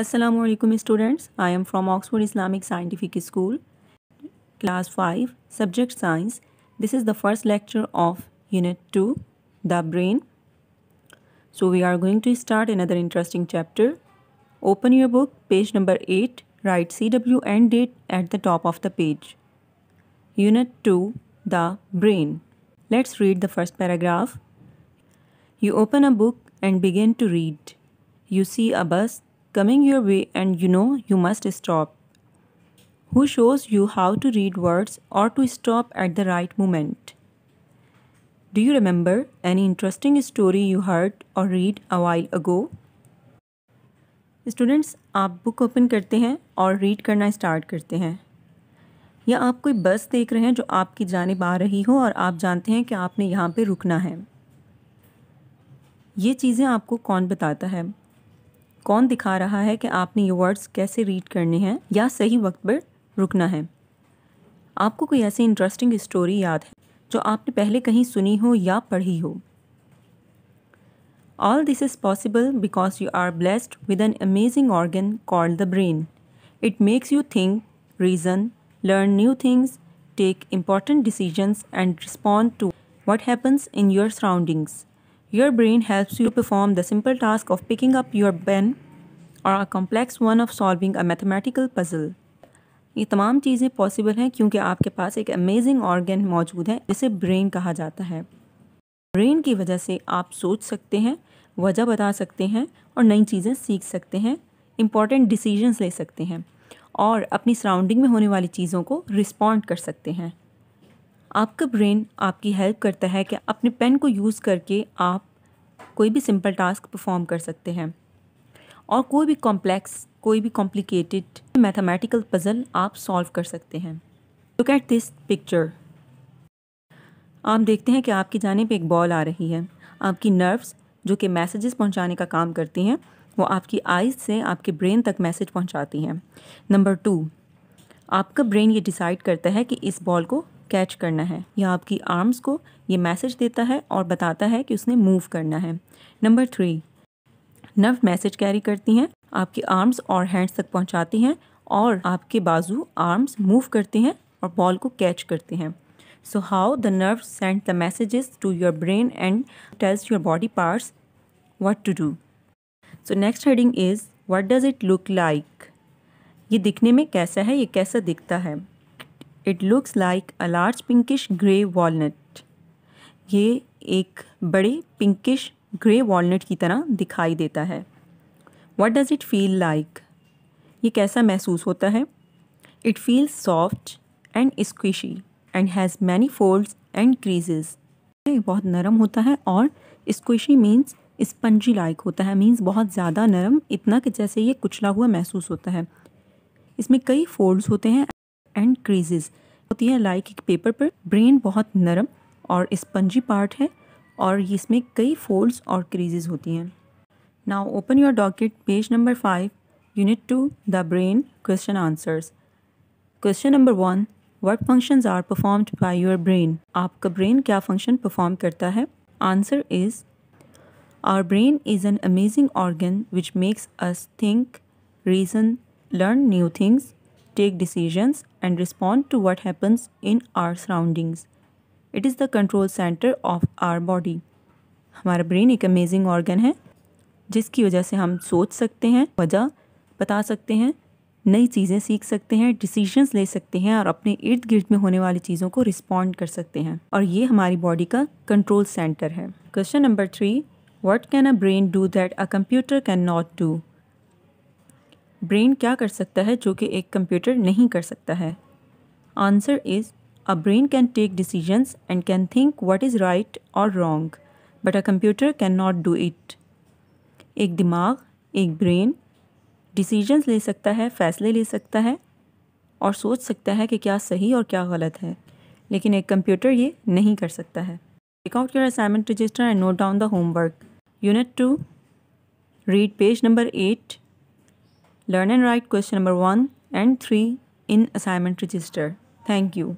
Assalamu alaikum students. I am from Oxford Islamic Scientific School, class 5, subject science. This is the first lecture of unit 2, the brain. So we are going to start another interesting chapter. Open your book, page number 8, write CW and date at the top of the page. Unit 2, the brain. Let's read the first paragraph. You open a book and begin to read. You see a bus coming your way and you know you must stop. Who shows you how to read words or to stop at the right moment. Do you remember any interesting story you heard or read a while ago? Students आप book open करते हैं और read करना start करते हैं या आप कोई बस देख रहे हैं जो आपकी जानब आ रही हो और आप जानते हैं कि आपने यहाँ पे रुकना है ये चीज़ें आपको कौन बताता है कौन दिखा रहा है कि आपने ये वर्ड्स कैसे रीड करने हैं या सही वक्त पर रुकना है आपको कोई ऐसी इंटरेस्टिंग स्टोरी याद है जो आपने पहले कहीं सुनी हो या पढ़ी हो all this is possible because you are blessed with an amazing organ called the brain it makes you think reason learn new things take important decision and respond to what happens in your surroundings your brain helps you perform the simple task of picking up your pen और a complex one of solving a mathematical puzzle ये तमाम चीज़ें possible हैं क्योंकि आपके पास एक amazing organ मौजूद है जिसे ब्रेन कहा जाता है ब्रेन की वजह से आप सोच सकते हैं वजह बता सकते हैं और नई चीज़ें सीख सकते हैं इम्पॉर्टेंट डिसीजंस ले सकते हैं और अपनी सराउंडिंग में होने वाली चीज़ों को रिस्पॉन्ड कर सकते हैं आपका ब्रेन आपकी हेल्प करता है कि अपने पेन को यूज़ करके आप कोई भी सिंपल टास्क परफॉर्म कर सकते हैं और कोई भी कॉम्प्लेक्स कोई भी कॉम्प्लिकेटेड मैथमेटिकल पज़ल आप सॉल्व कर सकते हैं लुक एट दिस पिक्चर आप देखते हैं कि आपकी जानब एक बॉल आ रही है आपकी नर्व्स जो कि मैसेजेस पहुंचाने का काम करती हैं वो आपकी आइज से आपके ब्रेन तक मैसेज पहुंचाती हैं नंबर टू आपका ब्रेन ये डिसाइड करता है कि इस बॉल को कैच करना है या आपकी आर्म्स को ये मैसेज देता है और बताता है कि उसने मूव करना है number three nerve message carry करती हैं आपके आर्म्स और हैंड्स तक पहुंचाती हैं और आपके बाजू आर्म्स मूव करते हैं और बॉल को कैच करते हैं so how the nerve send the messages to your brain and tells your body parts what to do so next heading is what does it look like ये दिखने में कैसा है ये कैसा दिखता है it looks like a large pinkish grey walnut ये एक बड़े पिंकिश ग्रे वॉलट की तरह दिखाई देता है what does it feel like ये कैसा महसूस होता है it feels soft and squishy and has many folds and creases बहुत नरम होता है और स्क्विशी मीन्स स्पंजी लाइक होता है मीन्स बहुत ज़्यादा नरम इतना कि जैसे ये कुचला हुआ महसूस होता है इसमें कई फोल्ड्स होते हैं एंड क्रीजेस होती है लाइक एक पेपर पर ब्रेन बहुत नरम और स्पंजी पार्ट है और इसमें कई फोल्ड्स और क्रीजेज होती हैं now open your docket page number five unit two the brain question answers question number one what function are performed by your brain आपका ब्रेन क्या फंक्शन परफॉर्म करता है answer is our brain is an amazing organ which makes us think reason learn new things take decisions and respond to what happens in our surroundings it is the control centre of our body हमारा brain एक amazing organ है जिसकी वजह से हम सोच सकते हैं वजह बता सकते हैं नई चीज़ें सीख सकते हैं डिसीजंस ले सकते हैं और अपने इर्द गिर्द में होने वाली चीज़ों को रिस्पॉन्ड कर सकते हैं और ये हमारी बॉडी का कंट्रोल सेंटर है question number three what can a brain do that a computer can not do brain क्या कर सकता है जो कि एक कंप्यूटर नहीं कर सकता है answer is A brain can take decisions and can think what is right or wrong, but a computer cannot do it. एक दिमाग एक ब्रेन डिसीजंस ले सकता है फैसले ले सकता है और सोच सकता है कि क्या सही और क्या गलत है लेकिन एक कंप्यूटर ये नहीं कर सकता है take out your assignment register and note down the homework unit two read page number eight learn and write question number one and three in assignment register thank you